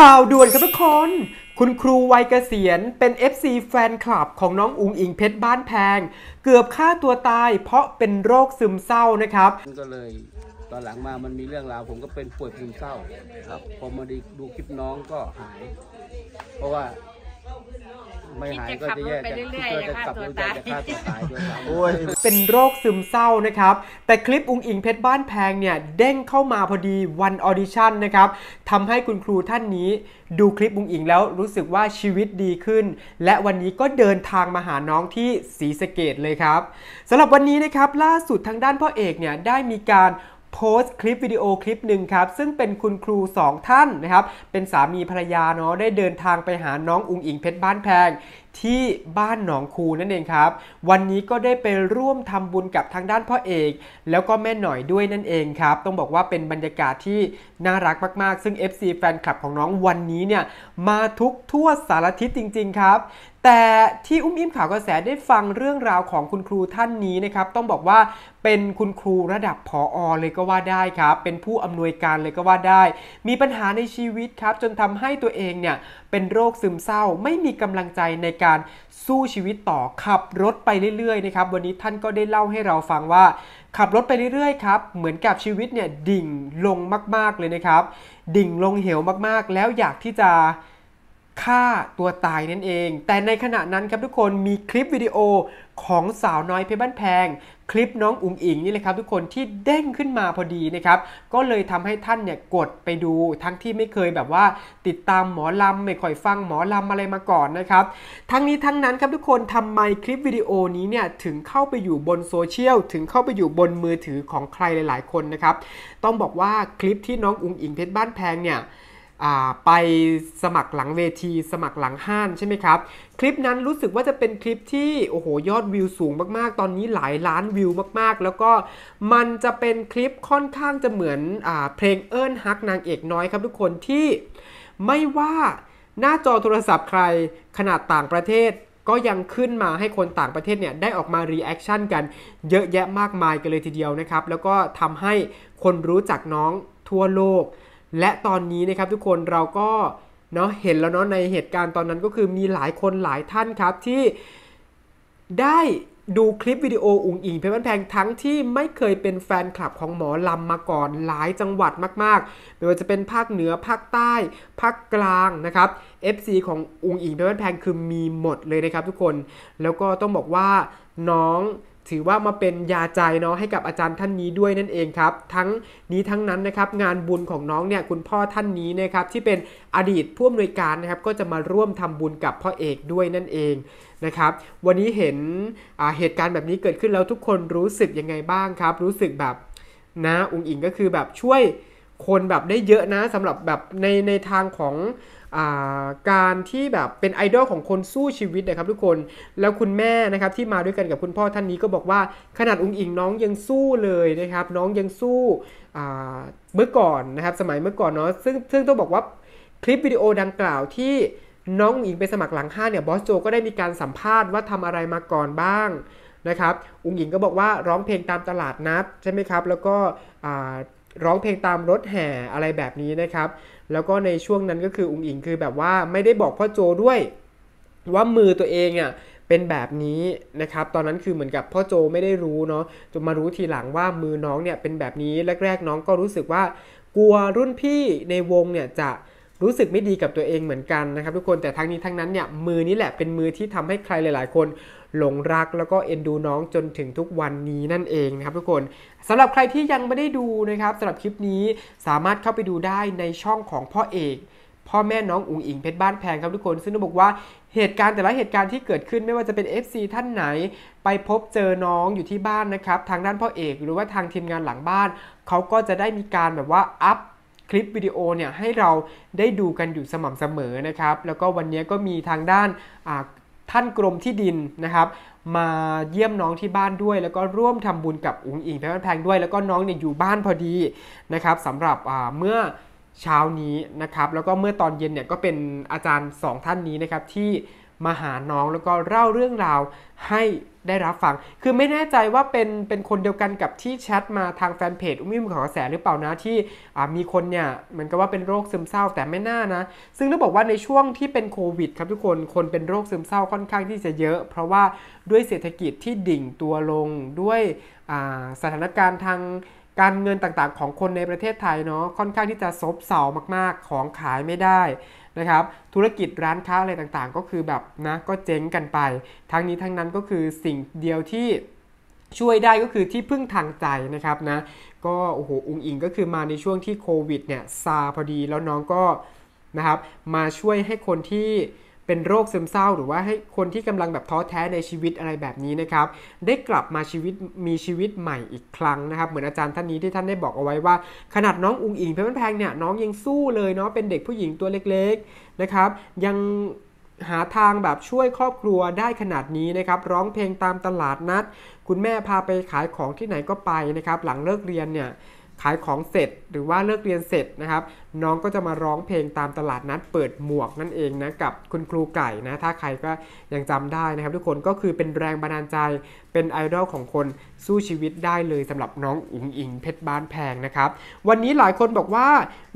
ข่าวด่วนครับทุกคน คุณครูวัยเกษียณเป็น FC แฟนคลับของน้องอุงอิงเพชรบ้านแพง เกือบฆ่าตัวตายเพราะเป็นโรคซึมเศร้านะครับก็เลยตอนหลังมามันมีเรื่องราวผมก็เป็นป่วยซึมเศร้า ครับ พอมาดูคลิปน้องก็หาย เพราะว่าไม่หายก็จะแย่จะจะขับรถไปจะฆ่าตัวตายด้วยซ้ำโอ้ยเป็นโรคซึมเศร้านะครับ แต่คลิปอุงอิงเพชรบ้านแพงเนี่ย เด้งเข้ามาพอดีวันออดิชั่นนะครับ ทำให้คุณครูท่านนี้ดูคลิปอุงอิงแล้วรู้สึกว่าชีวิตดีขึ้น และวันนี้ก็เดินทางมาหาน้องที่ศรีสะเกดเลยครับ สำหรับวันนี้นะครับ ล่าสุดทางด้านพ่อเอกเนี่ยได้มีการโพสต์คลิปวิดีโอคลิปหนึ่งครับ ซึ่งเป็นคุณครู 2 ท่านนะครับ เป็นสามีภรรยาเนาะได้เดินทางไปหาน้อง อุงอิงเพชรบ้านแพงที่บ้านหนองคูนั่นเองครับ วันนี้ก็ได้ไปร่วมทำบุญกับทางด้านพ่อเอกแล้วก็แม่หน่อยด้วยนั่นเองครับ ต้องบอกว่าเป็นบรรยากาศที่น่ารักมากๆ ซึ่ง FC แฟนคลับของน้องวันนี้เนี่ยมาทุกทั่วสารทิศจริงๆครับ แต่ที่อุ้มอิ่มข่าวกระแสได้ฟังเรื่องราวของคุณครูท่านนี้นะครับต้องบอกว่าเป็นคุณครูระดับผออเลยก็ว่าได้ครับเป็นผู้อำนวยการเลยก็ว่าได้ มีปัญหาในชีวิตครับจนทำให้ตัวเองเนี่ยเป็นโรคซึมเศร้าไม่มีกำลังใจในการสู้ชีวิตต่อขับรถไปเรื่อยๆนะครับวันนี้ท่านก็ได้เล่าให้เราฟังว่า ขับรถไปเรื่อยๆครับเหมือนกับชีวิตเนี่ยดิ่งลงมากๆเลยนะครับ ดิ่งลงเหวมากๆ แล้วอยากที่จะฆ่าตัวตายนั่นเอง แต่ในขณะนั้นครับทุกคนมีคลิปวิดีโอของสาวน้อยเพชรบ้านแพง คลิปน้องอุ๋งอิงนี่เลยครับทุกคนที่เด้งขึ้นมาพอดีนะครับ ก็เลยทำให้ท่านเนี่ยกดไปดู ทั้งที่ไม่เคยแบบว่าติดตามหมอลำไม่ค่อยฟังหมอลำอะไรมาก่อนนะครับ ทั้งนี้ทั้งนั้นครับทุกคนทำไมคลิปวิดีโอนี้เนี่ยถึงเข้าไปอยู่บนโซเชียล ถึงเข้าไปอยู่บนมือถือของใครหลาย ๆ คนนะครับ ต้องบอกว่าคลิปที่น้องอุ๋งอิงเพชรบ้านแพงเนี่ยไปสมัครหลังเวที สมัครหลังห้านใช่ไหมครับคลิปนั้นรู้สึกว่าจะเป็นคลิปที่โอ้โหยอดวิวสูงมากๆ ตอนนี้หลายล้านวิวมากๆแล้วก็มันจะเป็นคลิปค่อนข้างจะเหมือนอเพลงเอิญฮักนางเอกน้อยครับทุกคนที่ไม่ว่าหน้าจอโทรศัพท์ใครขนาดต่างประเทศ ก็ยังขึ้นมาให้คนต่างประเทศเนี่ยได้ออกมารีแอคชั่นกัน เยอะแยะมากมายกันเลยทีเดียวนะครับแล้วก็ทำให้คนรู้จักน้องทั่วโลกและตอนนี้นะครับทุกคนเราก็เนาะเห็นแล้วเนาะในเหตุการณ์ตอนนั้นก็คือมีหลายคนหลายท่านครับที่ได้ดูคลิปวิดีโออุ๋งอิงเพชรบนแพงทั้งที่ไม่เคยเป็นแฟนคลับของหมอลำมาก่อนหลายจังหวัดมากๆไม่ว่าจะเป็นภาคเหนือภาคใต้ภาคกลางนะครับ FC ของอุ๋งอิงเพชรบนแพงคือมีหมดเลยนะครับทุกคนแล้วก็ต้องบอกว่าน้องถือว่ามาเป็นยาใจเนาะให้กับอาจารย์ท่านนี้ด้วยนั่นเองครับทั้งนี้ทั้งนั้นนะครับงานบุญของน้องเนี่ยคุณพ่อท่านนี้นะครับที่เป็นอดีตผู้อำนวยการนะครับก็จะมาร่วมทำบุญกับพ่อเอกด้วยนั่นเองนะครับวันนี้เห็นเหตุการณ์แบบนี้เกิดขึ้นแล้วทุกคนรู้สึกยังไงบ้างครับ รู้สึกแบบนะอุงอิงก็คือแบบช่วยคนแบบได้เยอะนะสำหรับแบบในในทางของาการที่แบบเป็นไอดอลของคนสู้ชีวิตนะครับทุกคนแล้วคุณแม่นะครับที่มาด้วยกันกับคุณพ่อท่านนี้ก็บอกว่า ขนาดอุ้งอิงน้องยังสู้เลยนะครับน้องยังสู้เมื่อก่อนนะครับสมัยเมื่อก่อนเนาะซึ่งซึ่งต้องบอกว่าคลิปวิดีโอดังกล่าวที่น้องอิงไปสมัครหลังห้าเนี่ยบอสโจก็ได้มีการสัมภาษณ์ว่าทำอะไรมาก่อนบ้างนะครับอุ้งอิงก็บอกว่าร้องเพลงตามตลาดนัดใช่ไหมครับแล้วก็ร้องเพลงตามรถแห่อะไรแบบนี้นะครับ แล้วก็ในช่วงนั้นก็คืออุงอิงคือแบบว่าไม่ได้บอกพ่อโจด้วย ว่ามือตัวเองอ่ะเป็นแบบนี้นะครับ ตอนนั้นคือเหมือนกับพ่อโจไม่ได้รู้เนาะจนมารู้ทีหลังว่ามือน้องเนี่ยเป็นแบบนี้แรก ๆ น้องก็รู้สึกว่ากลัวรุ่นพี่ในวงเนี่ยจะรู้สึกไม่ดีกับตัวเองเหมือนกันนะครับทุกคนแต่ทั้งนี้ทั้งนั้นเนี่ยมือนี้แหละเป็นมือที่ทำให้ใครหลายๆ คนหลงรักแล้วก็เอ็นดูน้องจนถึงทุกวันนี้นั่นเองนะครับทุกคนสำหรับใครที่ยังไม่ได้ดูนะครับสำหรับคลิปนี้สามารถเข้าไปดูได้ในช่องของพ่อเอก พ่อแม่น้องอุ๋งอิงเพชรบ้านแพงครับทุกคนซึ่งต้องบอกว่าเหตุการณ์แต่ละเหตุการณ์ที่เกิดขึ้นไม่ว่าจะเป็น FC ท่านไหน ไปพบเจอน้องอยู่ที่บ้านนะครับทางด้านพ่อเอกหรือว่าทางทีมงานหลังบ้านเขาก็จะได้มีการแบบว่าอัพคลิปวิดีโอเนี่ยให้เราได้ดูกันอยู่สม่ำเสมอนะครับแล้วก็วันนี้ก็มีทางด้านท่านกรมที่ดินนะครับ มาเยี่ยมน้องที่บ้านด้วย แล้วก็ร่วมทำบุญกับอุ๋งอิงแพชแพงด้วย แล้วก็น้องเนี่ยอยู่บ้านพอดีนะครับสำหรับเมื่อเช้านี้นะครับแล้วก็เมื่อตอนเย็นเนี่ยก็เป็นอาจารย์ 2 ท่านนี้นะครับที่มาหาน้องแล้วก็เล่าเรื่องราวให้ได้รับฟัง คือไม่แน่ใจว่าเป็นเป็นคนเดียวกันกับที่แชทมาทางแฟนเพจอุ้มมิ่มของกระแสหรือเปล่านะที่มีคนเนี่ยเหมือนกับว่าเป็นโรคซึมเศร้าแต่ไม่น่านะซึ่งต้องบอกว่าในช่วงที่เป็นโควิดครับทุกคนคนเป็นโรคซึมเศร้าค่อนข้างที่จะเยอะ เพราะว่าด้วยเศรษฐกิจที่ดิ่งตัวลงด้วยสถานการณ์ทางการเงินต่างๆ ของคนในประเทศไทยเนาะค่อนข้างที่จะซบเซามาก ๆของขายไม่ได้นะครับธุรกิจร้านค้าอะไรต่างๆก็คือแบบนะก็เจ๊งกันไป ทั้งนี้ทั้งนั้นก็คือสิ่งเดียวที่ช่วยได้ก็คือที่พึ่งทางใจนะครับนะก็โอ้โหอุงอิงก็คือมาในช่วงที่โควิดเนี่ย ซาพอดีแล้วน้องก็นะครับมาช่วยให้คนที่เป็นโรคซึมเศร้าหรือว่าให้คนที่กำลังแบบท้อแท้ในชีวิตอะไรแบบนี้นะครับ ได้กลับมาชีวิตมีชีวิตใหม่อีกครั้งนะครับเหมือนอาจารย์ท่านนี้ที่ท่านได้บอกเอาไว้ว่าขนาดน้องอุงอิงเพอนแพงเนี่ยน้องยังสู้เลยเนาะเป็นเด็กผู้หญิงตัวเล็กๆนะครับ ยังหาทางแบบช่วยครอบครัวได้ขนาดนี้นะครับร้องเพลงตามตลาดนัด คุณแม่พาไปขายของที่ไหนก็ไปนะครับ หลังเลิกเรียนเนี่ยขายของเสร็จหรือว่าเลิกเรียนเสร็จนะครับ น้องก็จะมาร้องเพลงตามตลาดนัดเปิดหมวกนั่นเองนะกับคุณครูไก่นะถ้าใครก็ยังจำได้นะครับทุกคนก็คือเป็นแรงบันดาลใจเป็นไอดอลของคนสู้ชีวิตได้เลยสำหรับน้องอุ๋งอิงเพชรบ้านแพงนะครับ วันนี้หลายคนบอกว่า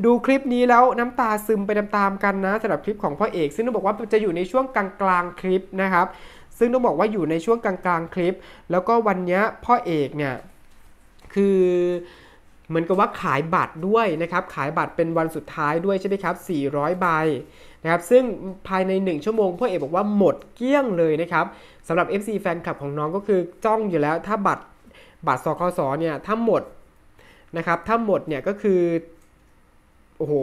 ดูคลิปนี้แล้วน้ำตาซึมไปตามๆกันนะสำหรับคลิปของพ่อเอกซึ่งต้องบอกว่าจะอยู่ในช่วงกลางๆคลิปนะครับ ซึ่งต้องบอกว่าอยู่ในช่วงกลางๆคลิป แล้วก็วันนี้พ่อเอกเนี่ยคือเหมือนกับว่าขายบัตรด้วยนะครับ ขายบัตรเป็นวันสุดท้ายด้วยใช่ไหมครับ 400 ใบนะครับ ซึ่งภายใน 1 ชั่วโมงพ่อเอกบอกว่าหมดเกลี้ยงเลยนะครับสำหรับ FC แฟนคลับของน้องก็คือจ้องอยู่แล้วถ้าบัตรบัตรสคสเนี่ยถ้าหมดนะครับถ้าหมดเนี่ยก็คือโอ้โห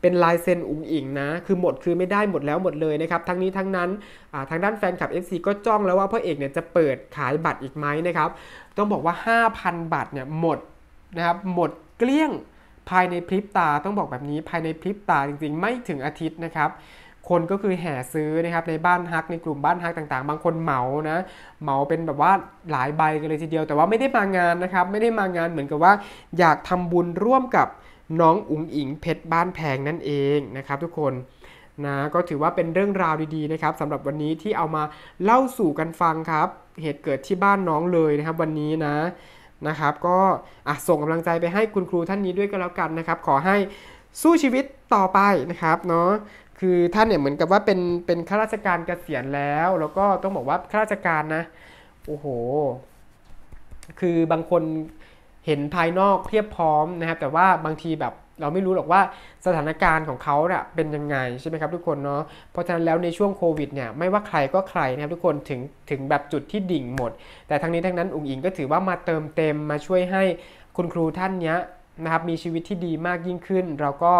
เป็นลายเซ็นอุ๋งอิงนะคือหมดคือไม่ได้หมดแล้วหมดเลยนะครับทั้งนี้ทั้งนั้นทางด้านแฟนคลับ FC ก็จ้องแล้วว่าพ่อเอกเนี่ยจะเปิดขายบัตรอีกไหมนะครับต้องบอกว่า 5,000บัตรเนี่ยหมดนะครับหมดเกลี้ยงภายในพริบตาต้องบอกแบบนี้ภายในพริบตาจริง ๆ ไม่ถึงอาทิตย์นะครับ คนก็คือแห่ซื้อนะครับ ในบ้านฮักในกลุ่มบ้านฮักต่างๆบางคนเหมานะ เหมาเป็นแบบว่าหลายใบกันเลยทีเดียว แต่ว่าไม่ได้มางานนะครับ ไม่ได้มางานเหมือนกับว่า อยากทำบุญร่วมกับน้องอุ๋งอิง เพชรบ้านแพงนั่นเองนะครับ ทุกคนนะก็ถือว่าเป็นเรื่องราวดี ๆนะครับสำหรับวันนี้ที่เอามาเล่าสู่กันฟังครับ เหตุเกิดที่บ้านน้องเลยนะครับ วันนี้นะนะครับก็ส่งกำลังใจไปให้คุณครูท่านนี้ด้วยก็แล้วกันนะครับ ขอให้สู้ชีวิตต่อไปนะครับเนาะคือท่านเนี่ยเหมือนกับว่าเป็นเป็นข้าราชการเกษียณแล้ว แล้วก็ต้องบอกว่าข้าราชการนะโอ้โห คือบางคนเห็นภายนอกเพียบพร้อมนะครับ แต่ว่าบางทีแบบเราไม่รู้หรอกว่าสถานการณ์ของเขาเนี่ยเป็นยังไง ใช่ไหมครับทุกคนเนาะเพราะฉะนั้นแล้วในช่วงโควิดเนี่ยไม่ว่าใครก็ใครนะครับทุกคนถึงถึงแบบจุดที่ดิ่งหมด แต่ทั้งนี้ทั้งนั้นอุ๋งอิงก็ถือว่ามาเติมเต็มมาช่วยให้คุณครูท่านเนี้ยนะครับมีชีวิตที่ดีมากยิ่งขึ้น เราก็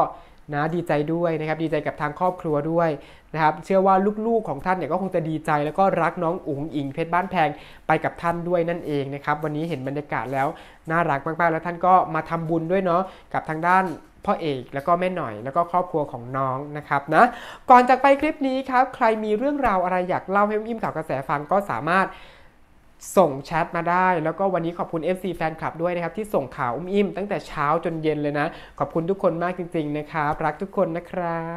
นะดีใจด้วยนะครับดีใจกับทางครอบครัวด้วยนะครับเชื่อว่าลูกๆของท่านเนี่ยก็คงจะดีใจแล้วก็รักน้องอุ๋งอิง เพชรบ้านแพง ไปกับท่านด้วยนั่นเองนะครับวันนี้เห็นบรรยากาศแล้วน่ารักมากๆแล้วท่านก็มาทำบุญด้วยเนาะกับทางด้านพ่อเอกแล้วก็แม่หน่อยแล้วก็ครอบครัวของน้องนะครับนะก่อนจากไปคลิปนี้ครับใครมีเรื่องราวอะไรอยากเล่าให้อิ่มข่าวกระแสฟังก็สามารถส่งแชทมาได้แล้วก็วันนี้ขอบคุณ FC แฟนคลับด้วยนะครับ ที่ส่งข่าวอุ้มอิ่มตั้งแต่เช้าจนเย็นเลยนะ ขอบคุณทุกคนมากจริงๆนะครับ รักทุกคนนะครับ